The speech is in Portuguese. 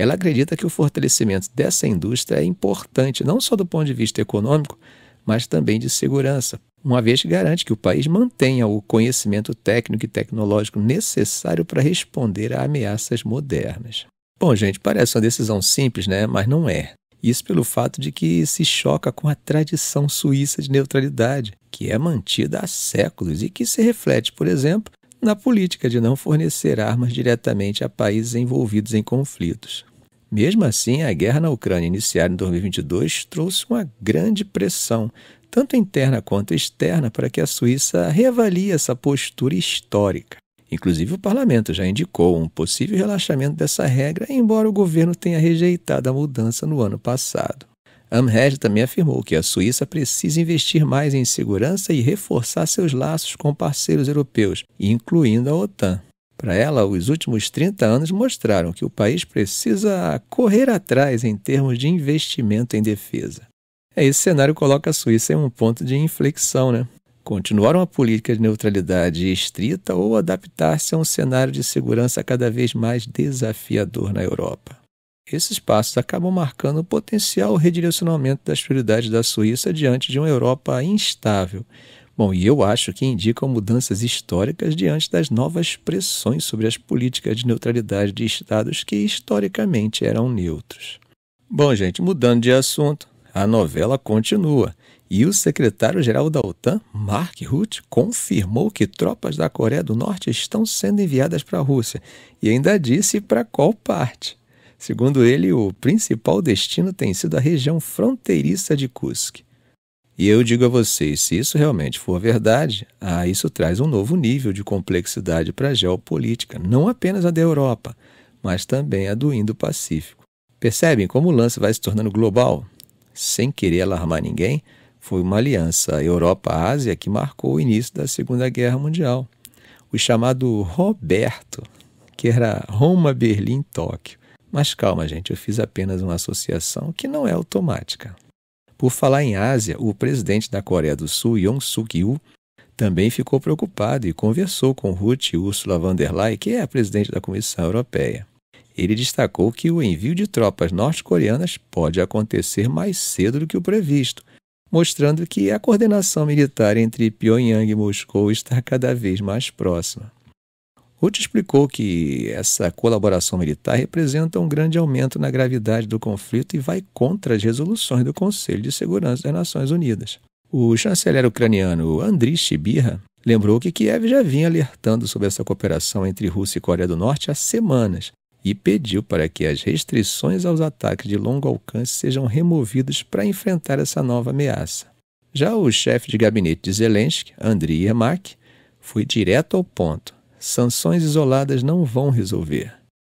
Ela acredita que o fortalecimento dessa indústria é importante, não só do ponto de vista econômico, mas também de segurança, uma vez que garante que o país mantenha o conhecimento técnico e tecnológico necessário para responder a ameaças modernas. Bom, gente, parece uma decisão simples, né? Mas não é. Isso pelo fato de que se choca com a tradição suíça de neutralidade, que é mantida há séculos e que se reflete, por exemplo, na política de não fornecer armas diretamente a países envolvidos em conflitos. Mesmo assim, a guerra na Ucrânia, iniciada em 2022, trouxe uma grande pressão, tanto interna quanto externa, para que a Suíça reavalie essa postura histórica. Inclusive, o parlamento já indicou um possível relaxamento dessa regra, embora o governo tenha rejeitado a mudança no ano passado. Amherd também afirmou que a Suíça precisa investir mais em segurança e reforçar seus laços com parceiros europeus, incluindo a OTAN. Para ela, os últimos 30 anos mostraram que o país precisa correr atrás em termos de investimento em defesa. É, esse cenário coloca a Suíça em um ponto de inflexão, né? Continuar uma política de neutralidade estrita ou adaptar-se a um cenário de segurança cada vez mais desafiador na Europa. Esses passos acabam marcando o potencial redirecionamento das prioridades da Suíça diante de uma Europa instável, Bom, e eu acho que indicam mudanças históricas diante das novas pressões sobre as políticas de neutralidade de estados que historicamente eram neutros. Bom, gente, mudando de assunto, a novela continua e o secretário-geral da OTAN, Mark Rutte, confirmou que tropas da Coreia do Norte estão sendo enviadas para a Rússia e ainda disse para qual parte. Segundo ele, o principal destino tem sido a região fronteiriça de Kursk. E eu digo a vocês: se isso realmente for verdade, ah, isso traz um novo nível de complexidade para a geopolítica, não apenas a da Europa, mas também a do Indo-Pacífico. Percebem como o lance vai se tornando global? Sem querer alarmar ninguém, foi uma aliança Europa-Ásia que marcou o início da Segunda Guerra Mundial. O chamado Roberto, que era Roma-Berlim-Tóquio. Mas calma, gente, eu fiz apenas uma associação que não é automática. Por falar em Ásia, o presidente da Coreia do Sul, Yong Suk-yeol, também ficou preocupado e conversou com Ruth Ursula von der Leyen, que é a presidente da Comissão Europeia. Ele destacou que o envio de tropas norte-coreanas pode acontecer mais cedo do que o previsto, mostrando que a coordenação militar entre Pyongyang e Moscou está cada vez mais próxima. Ruth explicou que essa colaboração militar representa um grande aumento na gravidade do conflito e vai contra as resoluções do Conselho de Segurança das Nações Unidas. O chanceler ucraniano Andriy Shibirra lembrou que Kiev já vinha alertando sobre essa cooperação entre Rússia e Coreia do Norte há semanas e pediu para que as restrições aos ataques de longo alcance sejam removidos para enfrentar essa nova ameaça. Já o chefe de gabinete de Zelensky, Andriy Yermak, foi direto ao ponto sanções isoladas não vão resolver.